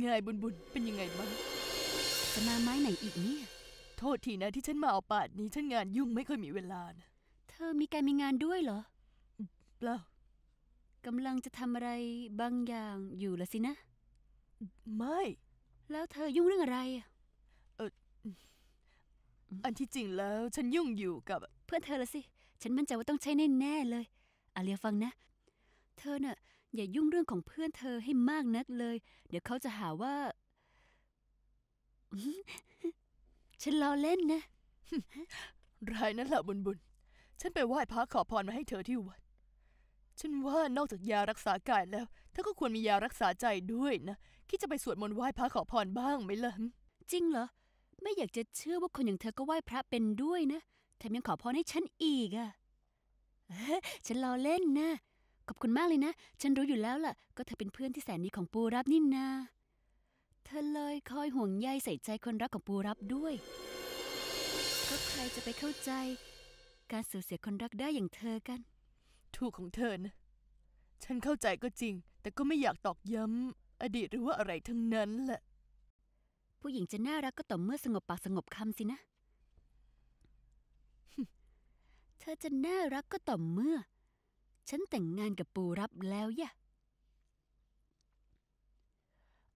ไงบุญบุญเป็นยังไงบ้างจะมาไม้ไหนอีกเนี่ย โทษทีนะที่ฉันมาเอาป่านนี้ ฉันงานยุ่งไม่ค่อยมีเวลานะเธอมีการมีงานด้วยเหรอเปล่ากำลังจะทำอะไรบางอย่างอยู่ละสินะ ไม่ แล้วเธอยุ่งเรื่องอะไร เอออันที่จริงแล้วฉันยุ่งอยู่กับ เพื่อนเธอละสิ ฉันมั่นใจว่าต้องใช้แน่แน่เลยอาเลียฟังนะ เธอเน่ะอย่ายุ่งเรื่องของเพื่อนเธอให้มากนักเลย เดี๋ยวเขาจะหาว่าฉันล้อเล่นนะรายนั่นแหละบุญบุญฉันไปไหว้พระขอพรมาให้เธอที่วัด ฉันว่านอกจากยารักษากายแล้วเธอก็ควรมียารักษาใจด้วยนะ คิดจะไปสวดมนต์ไหว้พระขอพรบ้างไหมล่ะ จริงเหรอ ไม่อยากจะเชื่อว่าคนอย่างเธอก็ไหว้พระเป็นด้วยนะ แถมยังขอพรให้ฉันอีกอะ่ะ ฉันล้อเล่นนะขอบคุณมากเลยนะ ฉันรู้อยู่แล้วล่ะ ก็เธอเป็นเพื่อนที่แสนดีของปูรับนี่นา เธอเลย คอยห่วงใยใส่ใจคนรักของปูรับด้วย ก็ใครจะไปเข้าใจ การสูญเสียคนรักได้อย่างเธอกัน ถูกของเธอนะฉันเข้าใจก็จริง แต่ก็ไม่อยากตอกย้ำอดีตหรือว่าอะไรทั้งนั้นแหละ ผู้หญิงจะน่ารักก็ต่อเมื่อสงบปาก สงบคำสินะ เธอจะน่ารักก็ต่อเมื่อฉันแต่งงานกับปูรับแล้วยะ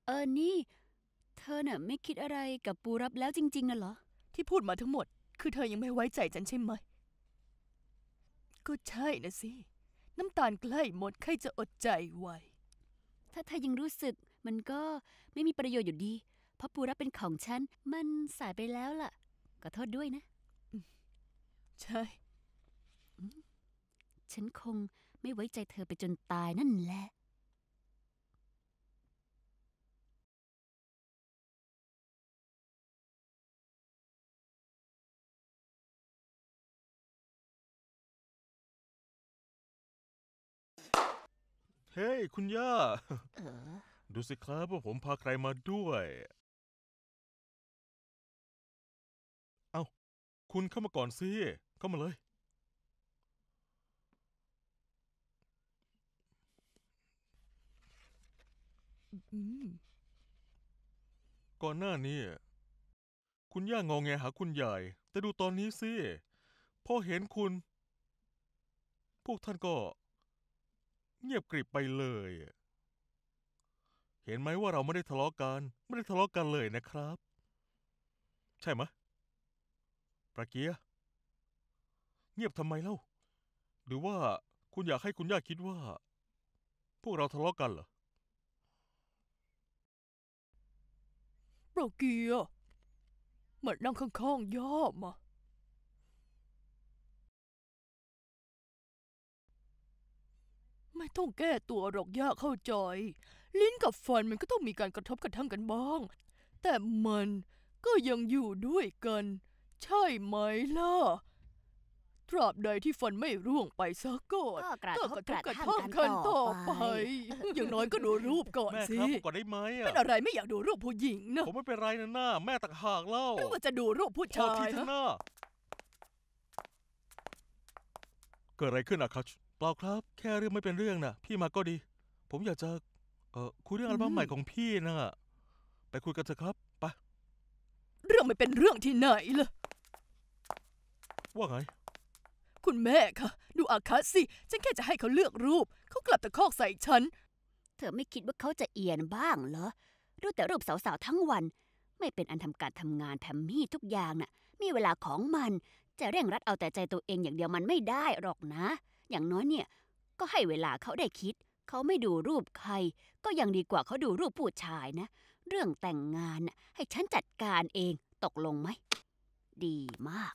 เออ นี่ เธอน่ะ ไม่คิดอะไรกับปูรับแล้วจริง ๆนะเหรอ ที่พูดมาทั้งหมด คือเธอยังไม่ไว้ใจฉันใช่ไหมก็ใช่นะสิน้ำตาลใกล้หมดใครจะอดใจไหว ถ้าเธอยังรู้สึก มันก็ไม่มีประโยชน์อยู่ดี เพราะปูรับเป็นของฉัน มันสายไปแล้วล่ะขอโทษด้วยนะ ใช่ฉันคงไม่ไว้ใจเธอไปจนตายนั่นแหละ เฮ้ยคุณย่าดูสิครับว่าผมพาใครมาด้วย เอา้า คุณเข้ามาก่อนสิ เข้ามาเลยก่อนหน้านี้ คุณย่างองแงหาคุณใหญ่แต่ดูตอนนี้สิพอเห็นคุณ พวกท่านก็เงียบกริบไปเลย เห็นไหมว่าเราไม่ได้ทะเลาะกันไม่ได้ทะเลาะกันเลยนะครับ ใช่ไหมประเกียเงียบทำไมเล่าหรือว่าคุณอยากให้คุณย่าคิดว่า พวกเราทะเลาะกันเหรอเล่าเกียมันนั่งข้างๆย่ามา ไม่ต้องแก้ตัวหรอกย่าเข้าใจ ลิ้นกับฟันมันก็ต้องมีการกระทบกระทั่งกันบ้างแต่มันก็ยังอยู่ด้วยกัน ใช่ไหมล่ะตราบใดที่ฟันไม่ร่วงไปซะก่อนก็กระทบกระทั่งกันต่อไปอย่างน้อยก็ดูรูปก่อนสิแม่ครับก่อนได้ไหมอ่ะเป็นอะไรไม่อยากดูรูปผู้หญิงนะผมไม่เป็นไรนะหน้าแม่ตักหากเล่าว่าจะดูรูปผู้ชายที่น้าเกิดอะไรขึ้นอะครับ เปล่าครับ แค่เรื่องไม่เป็นเรื่องน่ะ พี่มาก็ดี ผมอยากจะเอ่อคุยเรื่องอัลบั้มใหม่ของพี่นะไปคุยกันเถอะครับไปเรื่องไม่เป็นเรื่องที่ไหนล่ะว่าไงคุณแม่คะดูอาคาสิฉันแค่จะให้เขาเลือกรูปเขากลับตะคอกใส่ฉันเธอไม่คิดว่าเขาจะเอียนบ้างเหรอดูแต่รูปสาวๆทั้งวัน ไม่เป็นอันทำการทำงานแพมมี่ทุกอย่างนะ่ะมีเวลาของมันจะเร่งรัดเอาแต่ใจตัวเองอย่างเดียวมันไม่ได้หรอกนะ อย่างน้อยเนี่ย ก็ให้เวลาเขาได้คิด เขาไม่ดูรูปใคร ก็ยังดีกว่าเขาดูรูปผู้ชายนะ เรื่องแต่งงานน่ะให้ฉันจัดการเอง ตกลงไหมดีมาก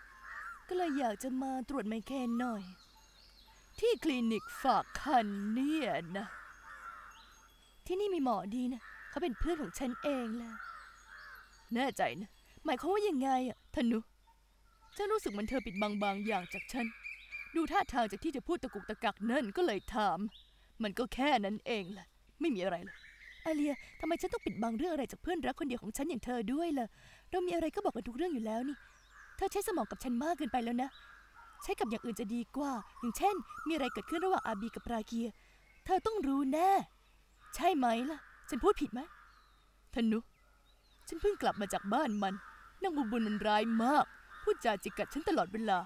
ก็เลยอยากจะมาตรวจไมเคนหน่อย ที่คลินิกฝากคันเนี่ยนะ ที่นี่มีหมอดีนะ เขาเป็นเพื่อนของฉันเองแหละแน่ใจนะหมายความว่ายังไงอะธนุฉันรู้สึกมันเธอปิดบังบางอย่างจากฉันดูท่าทางจากที่จะพูดตะกุกตะกักนั่นก็เลยถามมันก็แค่นั้นเองแหละไม่มีอะไรเลยอาเลียทำไมฉันต้องปิดบังเรื่องอะไรจากเพื่อนรักคนเดียวของฉันอย่างเธอด้วยล่ะเรามีอะไรก็บอกกันทุกเรื่องอยู่แล้วนี่ธอใช้สมองกับฉันมากเกินไปแล้วนะ ใช้กับอย่างอื่นจะดีกว่า อย่างเช่น มีอะไรเกิดขึ้นระหว่างอาบีกับราเกีย เธอต้องรู้แน่ ใช่ไหมล่ะ ฉันพูดผิดไหมธนุฉันเพิ่งกลับมาจากบ้านมันนางบุบุญมันร้ายมาก พูดจาจิกัดฉันตลอดเวลา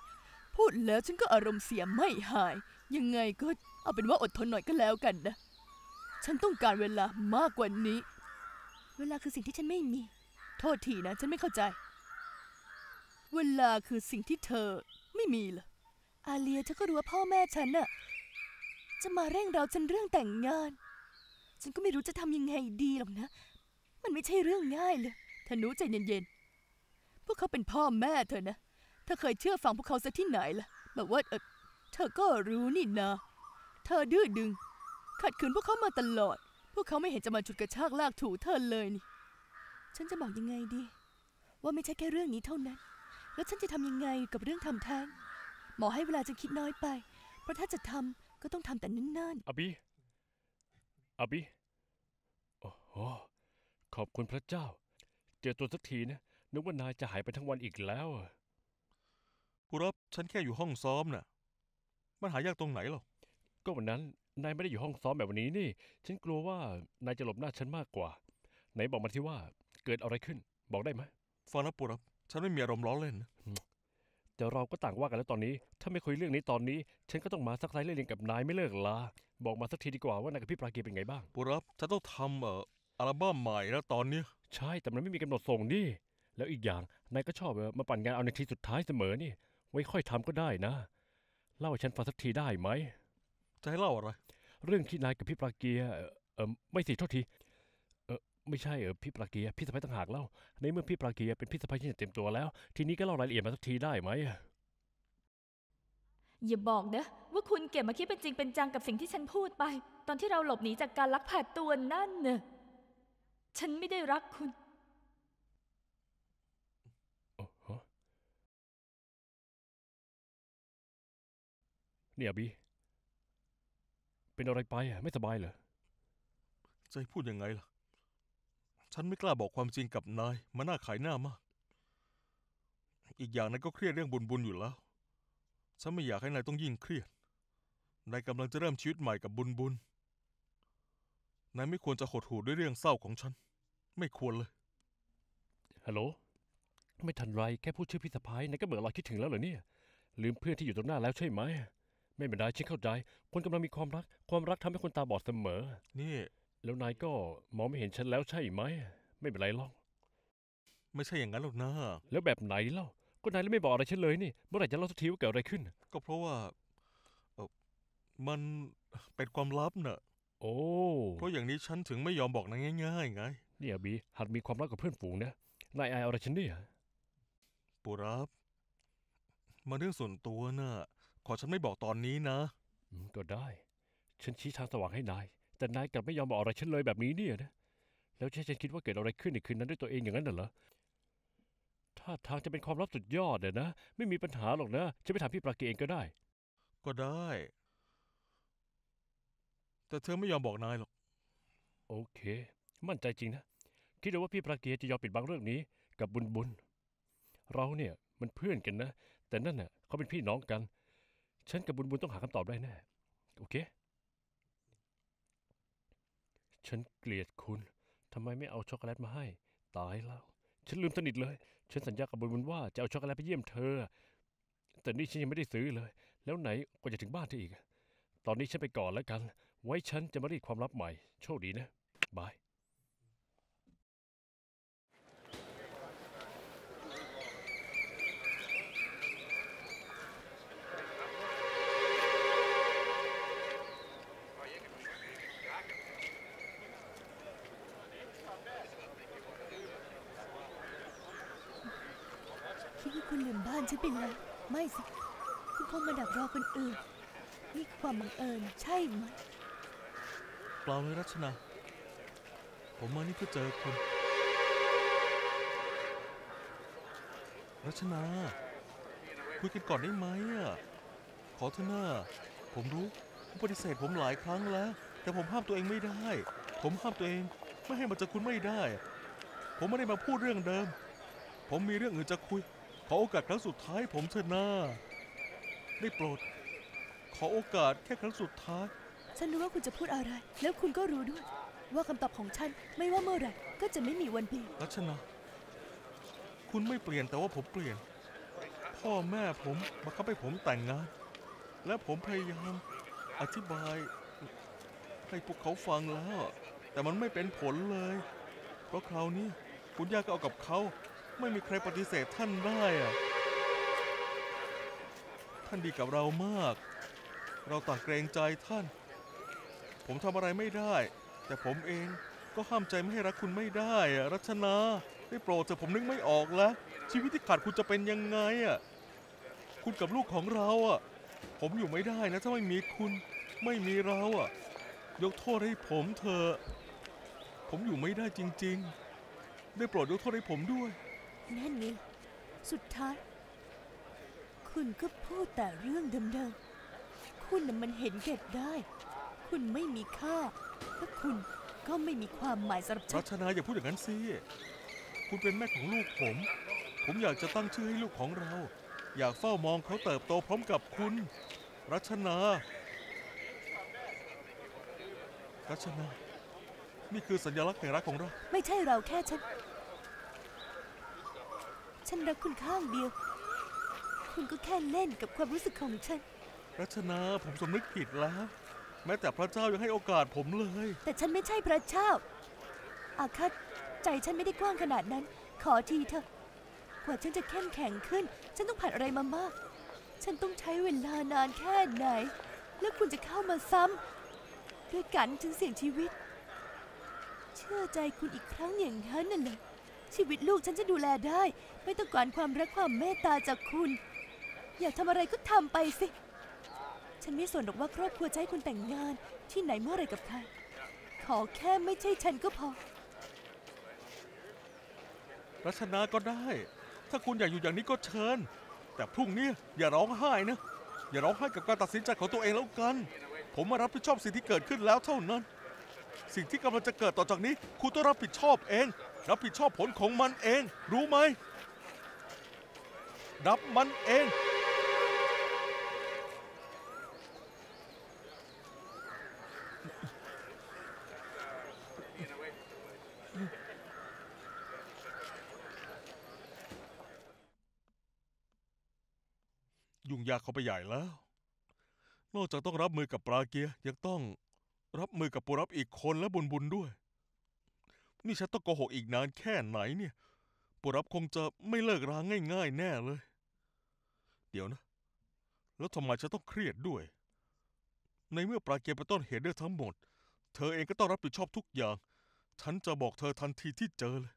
พูดแล้วฉันก็อารมณ์เสียไม่หาย ยังไงก็ เอาเป็นว่าอดทนหน่อยก็แล้วกันนะ ฉันต้องการเวลามากกว่านี้ เวลาคือสิ่งที่ฉันไม่มี โทษทีนะ ฉันไม่เข้าใจเวลาคือสิ่งที่เธอไม่มีเหรออาเลียเธอก็รู้ว่าพ่อแม่ฉันน่ะจะมาเร่งเราฉันเรื่องแต่งงานฉันก็ไม่รู้จะทำยังไงดีหรอกนะ มันไม่ใช่เรื่องง่ายเลยธนูใจเย็นๆพวกเขาเป็นพ่อแม่เธอนะเธอเคยเชื่อฟังพวกเขาซะที่ไหนล่ะแบบว่าเออเธอ ก็รู้นี่นะเธอดื้อดึง ขัดขืนพวกเขามาตลอด พวกเขาไม่เห็นจะมาจุดกระชากลากถูเธอเลยนี่ฉันจะบอกยังไงดี ว่าไม่ใช่แค่เรื่องนี้เท่านั้นแล้วฉันจะทำยังไงกับเรื่องทำแท้งหมอให้เวลาจะคิดน้อยไป เพราะถ้าจะทำก็ต้องทำแต่เนิ่นๆอบีอบีโอ้โหขอบคุณพระเจ้า เจอตัวสักทีนะนึกว่านายจะหายไปทั้งวันอีกแล้วอผู้รับฉันแค่อยู่ห้องซ้อมน่ะ มันหายากตรงไหนหรอก็วันนั้นนายไม่ได้อยู่ห้องซ้อมแบบวันนี้นี่ ฉันกลัวว่านายจะหลบหน้าฉันมากกว่า ไหนบอกมาที่ว่า เกิดอะไรขึ้น บอกได้ไหมฟังนะผู้รับฉันไม่มีอารมณ์ร้อนเล่นเดี๋ยวเราก็ต่างว่ากันแล้วตอนนี้ ถ้าไม่คุยเรื่องนี้ตอนนี้ ฉันก็ต้องมาซักไซส์เล่นกับนายไม่เลิกละ บอกมาสักทีดีกว่าว่านายกับพี่ปราเกียเป็นไงบ้างบุรับฉันต้องทำเอ่ออัลบั้มใหม่แล้วตอนนี้ ใช่ แต่มันไม่มีกำหนดส่งนี่ แล้วอีกอย่าง นายก็ชอบมาปั่นงานเอาในทีสุดท้ายเสมอนี่ ไว้ค่อยทำก็ได้นะ เล่าให้ฉันฟังสักทีได้ไหม จะให้เล่าอะไร เรื่องที่นายกับพี่ปราเกียเอ่อเอ่อไม่สิโทษทีไม่ใช่เออพี่ปราเกียพี่สะพ้ยต่างหากเล่าในเมื่อพี่ปราเกียเป็นพี่สะพ้ยที่จเต็มตัวแล้ว ทีนี้ก็เล่ารายละเอียดมาสักทีได้ไหมอย่าบอกนะว่าคุณเก็บมาคิดเป็นจริงเป็นจังกับสิ่งที่ฉันพูดไป ตอนที่เราหลบหนีจากการลักพาตัวนั่นเน่ะฉันไม่ได้รักคุณเนี่ยบี เป็นอะไรไปอ่ะไม่สบายเหรอใจพูดยังไงล่ะฉันไม่กล้าบอกความจริงกับนายมันน่าขายหน้ามาก อีกอย่างนายก็เครียดเรื่องบุญบุญอยู่แล้ว ฉันไม่อยากให้นายต้องยิ่งเครียด นายกำลังจะเริ่มชีวิตใหม่กับบุญบุญ นายไม่ควรจะหดหู่ด้วยเรื่องเศร้าของฉัน ไม่ควรเลย ฮัลโหล ไม่ทันไรแค่พูดชื่อพี่สะพ้ายนายก็เบื่อลอยคิดถึงแล้วเหรอเนี่ย ลืมเพื่อนที่อยู่ตรงหน้าแล้วใช่ไหม ไม่เป็นไรฉันเข้าใจ คนกำลังมีความรัก ความรักทำให้คนตาบอดเสมอ นี่แล้วนายก็มองไม่เห็นฉันแล้วใช่ไหม ไม่เป็นไรหรอกไม่ใช่อย่างนั้นหรอกนะ แล้วแบบไหนเล่าก็นายไม่บอกอะไรฉันเลยนี่เมื่อไหร่จะเล่าสักทีว่าเกิดอะไรขึ้น ก็เพราะว่า เออมันเป็นความลับน่ะโอ้เพราะอย่างนี้ฉันถึงไม่ยอมบอกนายง่าย ๆ ไงนี่ยบี หัดมีความลับกับเพื่อนฝูงนะ นายอายอะไรฉันเนี่ยปูรับมาเรื่องส่วนตัวน่ะ ขอฉันไม่บอกตอนนี้นะก็ได้ ฉันชี้ทางสว่างให้นายแต่นายกลับไม่ยอมบอกอะไรฉันเลยแบบนี้เนี่ยนะ แล้วฉันคิดว่าเกิดอะไรขึ้นในคืนนั้น ด้วยตัวเองอย่างนั้นเหรอ ถ้าทางจะเป็นความลับสุดยอดเนี่ยนะ ไม่มีปัญหาหรอกนะฉันไปถามพี่ปราเกเองก็ได้ ก็ได้ แต่เธอไม่ยอมบอกนายหรอก โอเค มั่นใจจริงนะ คิดว่าพี่ปราเกจะยอมปิดบังเรื่องนี้ กับบุญบุญ เราเนี่ย มันเพื่อนกันนะแต่นั่นน่ะเขาเป็นพี่น้องกัน ฉันกับบุญบุญต้องหาคำตอบได้แน่โอเคฉันเกลียดคุณ ทำไมไม่เอาช็อกโกแลตมาให้ ตายแล้ว ฉันลืมสนิทเลย ฉันสัญญากับบญบญว่าจะเอาช็อกโกแลตไปเยี่ยมเธอ แต่นี่ฉันยังไม่ได้ซื้อเลย แล้วไหนกว่าจะถึงบ้านเธออีก ตอนนี้ฉันไปก่อนแล้วกัน ไว้ฉันจะมารีดความลับใหม่ โชคดีนะ บายานฉันไปเลยไม่สิ คุณคงมาดักรอคนอื่น นี่ความบังเอิญใช่ไหมเปล่าเลยรัชนาผมมานี่เพื่อเจอคุณรัชนาคุยกันก่อนได้ไหมอ่ะขอเถอะนะผมรู้คุณปฏิเสธผมหลายครั้งแล้ว แต่ผมห้ามตัวเองไม่ได้ ผมห้ามตัวเอง ไม่ให้มาเจอคุณไม่ได้ ผมไม่ได้มาพูดเรื่องเดิม ผมมีเรื่องอื่นจะคุยขอโอกาสครั้งสุดท้าย ผมเถอะนาได้โปรดขอโอกาสแค่ครั้งสุดท้าย ฉันรู้ว่าคุณจะพูดอะไร แล้วคุณก็รู้ด้วย ว่าคำตอบของฉันไม่ว่าเมื่อไรก็จะไม่มีวันเปลี่ยนลัชนาคุณไม่เปลี่ยนแต่ว่าผมเปลี่ยน พ่อแม่ผมบังคับให้ผมแต่งงาน และผมพยายามอธิบาย ให้พวกเขาฟังแล้ว แต่มันไม่เป็นผลเลยเพราะคราวนี้คุณย่าก็เอากับเขาไม่มีใครปฏิเสธท่านได้อะท่านดีกับเรามาก เราต่างเกรงใจท่าน ผมทำอะไรไม่ได้ แต่ผมเองก็ห้ามใจไม่ให้รักคุณไม่ได้อะรัชนาได้โปรดเถอะผมนึกไม่ออกแล้วชีวิตที่ขาดคุณจะเป็นยังไงอะคุณกับลูกของเราอะ ผมอยู่ไม่ได้นะ ถ้าไม่มีคุณไม่มีเราอะยกโทษให้ผมเถอะ ผมอยู่ไม่ได้จริง ๆ ได้โปรดยกโทษให้ผมด้วยแน่นเลสุดท้าย คุณก็พูดแต่เรื่องเดิมๆคุณน่ะมันเห็นเก็บได้ คุณไม่มีค่าและคุณก็ไม่มีความหมายสำหรับฉัน รัชนาอย่าพูดอย่างนั้นสิ คุณเป็นแม่ของลูกผม ผมอยากจะตั้งชื่อให้ลูกของเรา อยากเฝ้ามองเขาเติบโตพร้อมกับคุณ รัชนารัชนานี่คือสัญลักษณ์แห่งรักของเรา ไม่ใช่เราแค่ฉันฉันรักคุณข้างเดียว คุณก็แค่เล่นกับความรู้สึกของฉัน รัชนา ผมสมนึกผิดแล้ว แม้แต่พระเจ้ายังให้โอกาสผมเลย แต่ฉันไม่ใช่พระเจ้า อาคัตใจฉันไม่ได้กว้างขนาดนั้น ขอทีเถอะกว่าฉันจะเข้มแข็งขึ้น ฉันต้องผ่านอะไรมามาก ฉันต้องใช้เวลานานแค่ไหน แล้วคุณจะเข้ามาซ้ำด้วยกันฉันเสี่ยงชีวิต เชื่อใจคุณอีกครั้งอย่างนั้นน่ะเลยชีวิตลูกฉันจะดูแลได้ไม่ต้องการความรักความเมตตาจากคุณ อยากทำอะไรก็ทำไปสิ ฉันไม่สนหรอกว่าครอบครัวใจ้คุณแต่งงานที่ไหนเมื่อไรกับใครขอแค่ไม่ใช่ฉันก็พอรัชนาก็ได้ ถ้าคุณอยากอยู่อย่างนี้ก็เชิญ แต่พรุ่งนี้อย่าร้องไห้นะอย่าร้องไห้กับการตัดสินใจของตัวเองแล้วกัน ผมมารับผิดชอบสิ่งที่เกิดขึ้นแล้วเท่านั้น สิ่งที่กำลังจะเกิดต่อจากนี้ คุณต้องรับผิดชอบเองรับผิดชอบผลของมันเอง รู้ไหมรับมันเอง ยุ่งยากเขาไปใหญ่แล้ว นอกจากต้องรับมือกับปลาเกียยังต้องรับมือกับปูรับอีกคนและบุญบุญด้วยนี่ฉันต้องโกหกอีกนานแค่ไหนเนี่ยปุรับคงจะไม่เลิกราง่ายๆแน่เลย เดี๋ยวนะ แล้วทำไมฉันต้องเครียดด้วย ในเมื่อปราเกีเป็นต้นเหตุเรื่องทั้งหมด เธอเองก็ต้องรับผิดชอบทุกอย่าง ฉันจะบอกเธอทันทีที่เจอเลย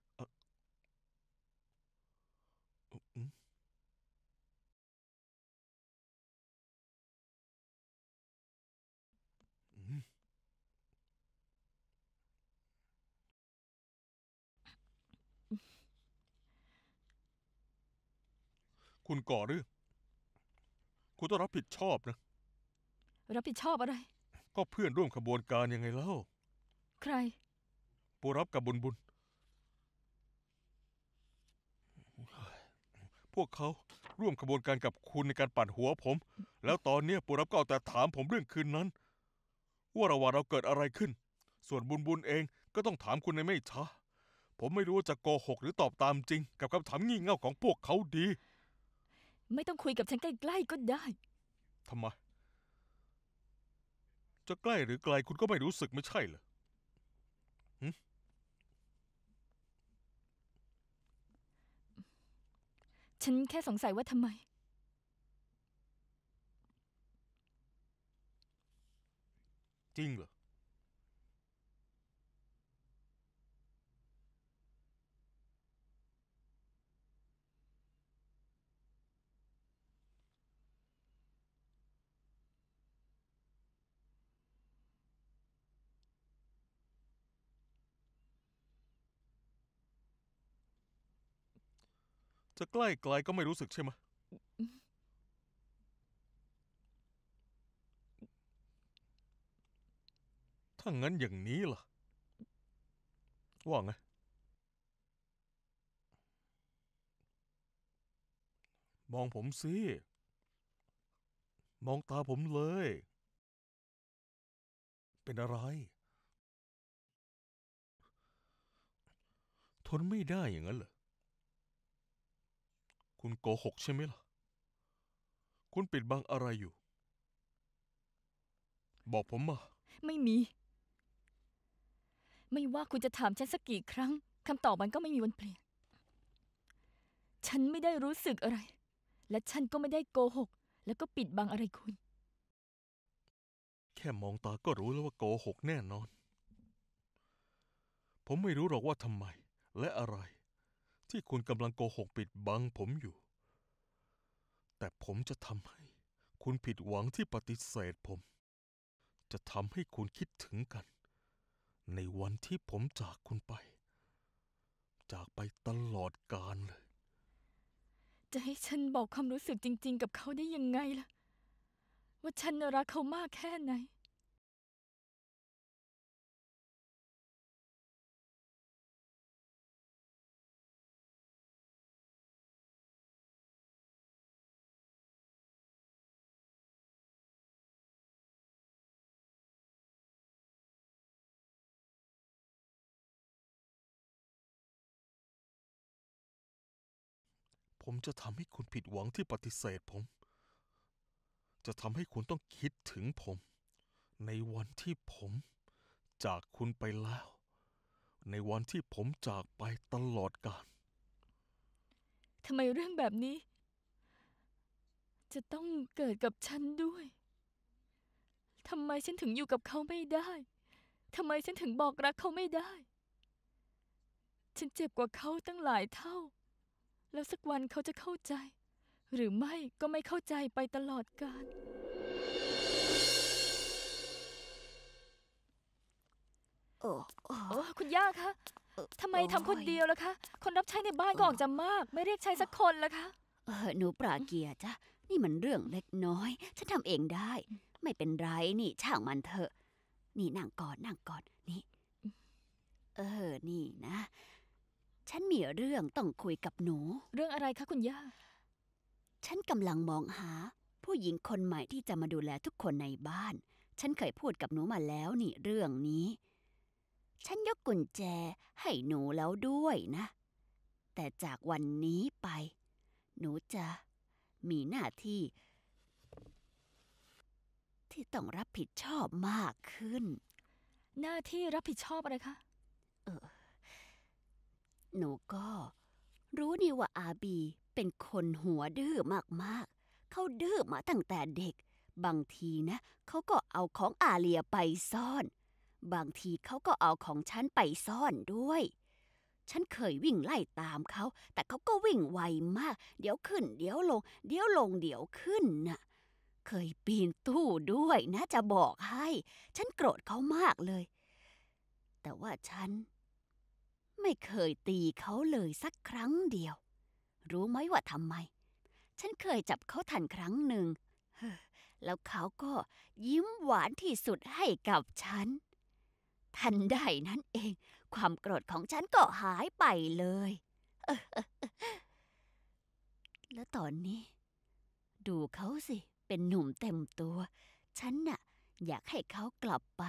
คุณก่อเรื่อง คุณต้องรับผิดชอบนะ รับผิดชอบอะไร ก็เพื่อนร่วมขบวนการยังไงเล่า ใครปูรับกับบุญบุญ พวกเขา ร่วมขบวนการกับคุณในการปั่นหัวผม แล้วตอนเนี้ยปูรับก็เอาแต่ถามผมเรื่องคืนนั้น ว่าระหว่างเราเกิดอะไรขึ้น ส่วนบุญบุญเองก็ต้องถามคุณในไม่ช้าผมไม่รู้ว่าจะโกหก หรือตอบตามจริง กับคำถามงี่เง่าของพวกเขาดีไม่ต้องคุยกับฉันใกล้ๆก็ได้ ทำไม จะใกล้หรือไกลคุณก็ไม่รู้สึกไม่ใช่เหรอ ฉันแค่สงสัยว่าทำไม จริงเหรอจะใกล้ไกลก็ไม่รู้สึกใช่ไหมถ้างั้นอย่างนี้ล่ะว่าไง มองผมสิ มองตาผมเลย เป็นอะไร ทนไม่ได้อย่างนั้นเหรอคุณโกหกใช่ไหมล่ะ คุณปิดบังอะไรอยู่ บอกผมมา ไม่มี ไม่ว่าคุณจะถามฉันสักกี่ครั้งคำตอบมันก็ไม่มีวันเปลี่ยน ฉันไม่ได้รู้สึกอะไร และฉันก็ไม่ได้โกหก แล้วก็ปิดบังอะไรคุณ แค่มองตาก็รู้แล้วว่าโกหกแน่นอน ผมไม่รู้หรอกว่าทำไมและอะไรที่คุณกำลังโกหกปิดบังผมอยู่ แต่ผมจะทำให้คุณผิดหวังที่ปฏิเสธผม จะทำให้คุณคิดถึงกัน ในวันที่ผมจากคุณไป จากไปตลอดกาลเลย จะให้ฉันบอกความรู้สึกจริงๆ กับเขาได้ยังไงล่ะ ว่าฉันรักเขามากแค่ไหนผมจะทำให้คุณผิดหวังที่ปฏิเสธผม จะทำให้คุณต้องคิดถึงผม ในวันที่ผมจากคุณไปแล้ว ในวันที่ผมจากไปตลอดกาลทำไมเรื่องแบบนี้ จะต้องเกิดกับฉันด้วยทำไมฉันถึงอยู่กับเขาไม่ได้ ทำไมฉันถึงบอกรักเขาไม่ได้ ฉันเจ็บกว่าเขาตั้งหลายเท่าแล้วสักวันเขาจะเข้าใจ หรือไม่ก็ไม่เข้าใจไปตลอดกาลโอ้คุณย่าคะ ทำไมทำคนเดียวล่ะคะ คนรับใช้ในบ้านก็ออกจะมาก ไม่เรียกใช้สักคนล่ะคะ เออหนูปราเกียจ้ะนี่มันเรื่องเล็กน้อย ฉันทำเองได้ ไม่เป็นไร นี่ ช่างมันเถอะ นี่นั่งกอดนั่งกอด นี่ เออ นี่นะฉันมีเรื่องต้องคุยกับหนู เรื่องอะไรคะ คุณย่า ฉันกำลังมองหา ผู้หญิงคนใหม่ที่จะมาดูแลทุกคนในบ้าน ฉันเคยพูดกับหนูมาแล้ว นี่เรื่องนี้ ฉันยกกุญแจให้หนูแล้วด้วยนะ แต่จากวันนี้ไป หนูจะมีหน้าที่ ที่ต้องรับผิดชอบมากขึ้น หน้าที่รับผิดชอบอะไรคะ เออหนูก็รู้นี่ว่าอาบีเป็นคนหัวดื้อมากๆ เขาดื้อมาตั้งแต่เด็ก บางทีนะเขาก็เอาของอาเลียไปซ่อน บางทีเขาก็เอาของฉันไปซ่อนด้วย ฉันเคยวิ่งไล่ตามเขา แต่เขาก็วิ่งไวมาก เดี๋ยวขึ้นเดี๋ยวลง เดี๋ยวลงเดี๋ยวขึ้นน่ะ เคยปีนตู้ด้วย นะจะบอกให้ ฉันโกรธเขามากเลย แต่ว่าฉันไม่เคยตีเขาเลยสักครั้งเดียว รู้ไหมว่าทำไม ฉันเคยจับเขาทันครั้งหนึ่งแล้วเขาก็ยิ้มหวานที่สุดให้กับฉัน ทันใดนั้นเอง ความโกรธของฉันก็หายไปเลย แล้วตอนนี้ ดูเขาสิ เป็นหนุ่มเต็มตัว ฉันน่ะ อยากให้เขากลับไป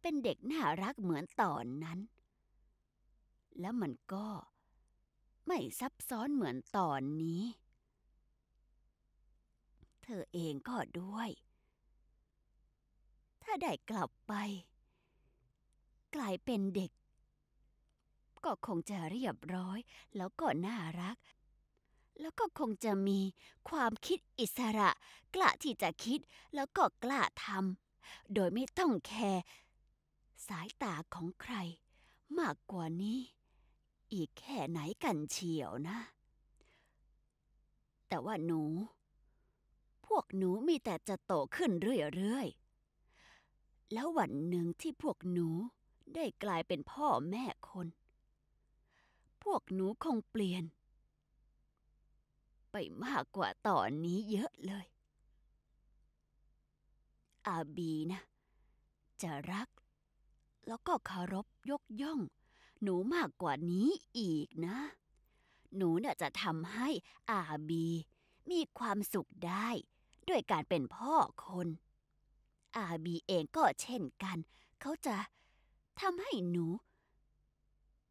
เป็นเด็กน่ารักเหมือนตอนนั้นแล้วมันก็ไม่ซับซ้อนเหมือนตอนนี้ เธอเองก็ด้วย ถ้าได้กลับไป กลายเป็นเด็ก ก็คงจะเรียบร้อยแล้วก็น่ารัก แล้วก็คงจะมีความคิดอิสระ กล้าที่จะคิดแล้วก็กล้าทำโดยไม่ต้องแคร์สายตาของใครมากกว่านี้อีกแค่ไหนกันเชียวนะ แต่ว่าหนู พวกหนูมีแต่จะโตขึ้นเรื่อยๆ แล้ววันหนึ่งที่พวกหนูได้กลายเป็นพ่อแม่คน พวกหนูคงเปลี่ยน ไปมากกว่าตอนนี้เยอะเลย อาบีนะ จะรัก แล้วก็คารพยกย่องหนูมากกว่านี้อีกนะ หนูน่ะจะทำให้อาบี มีความสุขได้ด้วยการเป็นพ่อคน อาบีเองก็เช่นกัน เขาจะทำให้หนู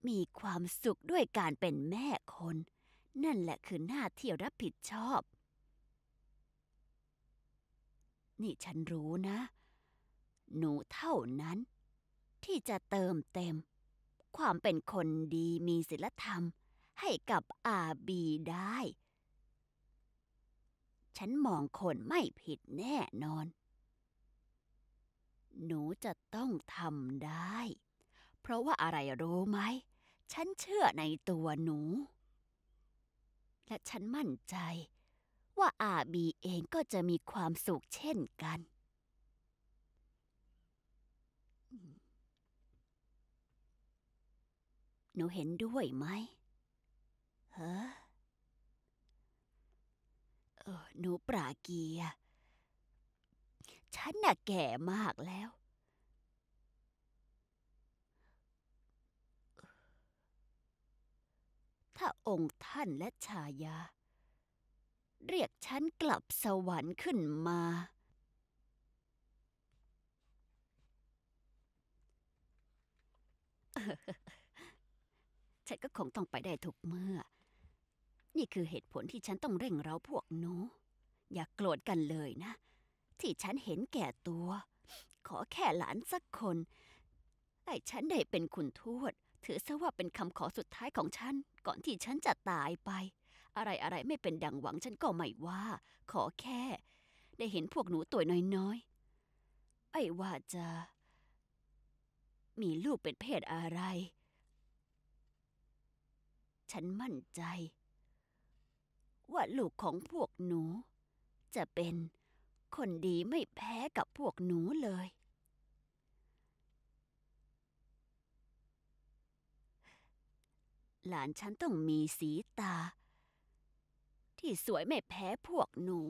มีความสุขด้วยการเป็นแม่คน นั่นแหละคือหน้าที่รับผิดชอบ นี่ฉันรู้นะ หนูเท่านั้น ที่จะเติมเต็มความเป็นคนดีมีศีลธรรมให้กับอาบีได้ ฉันมองคนไม่ผิดแน่นอน หนูจะต้องทำได้ เพราะว่าอะไรรู้ไหม ฉันเชื่อในตัวหนู และฉันมั่นใจว่าอาบีเองก็จะมีความสุขเช่นกันหนูเห็นด้วยไหมเฮ้อหนูปราเกีย ฉันน่ะแก่มากแล้ว ถ้าองค์ท่านและชายา เรียกฉันกลับสวรรค์ขึ้นมาเฉันก็คงต้องไปได้ทุกเมื่อ นี่คือเหตุผลที่ฉันต้องเร่งเราพวกหนู อย่ากโกรธกันเลยนะ ที่ฉันเห็นแก่ตัว ขอแค่หลานสักคนให้ฉันได้เป็นคุณทวด ถือซะว่าเป็นคำขอสุดท้ายของฉัน ก่อนที่ฉันจะตายไป อะไรอะไรไม่เป็นดังหวังฉันก็ไม่ว่า ขอแค่ได้เห็นพวกหนูตัวน้อยๆ ไอ้ว่าจะ มีลูกเป็นเพศอะไรฉันมั่นใจ ว่าลูกของพวกหนู จะเป็นคนดีไม่แพ้กับพวกหนูเลย หลานฉันต้องมีสีตา ที่สวยไม่แพ้พวกหนู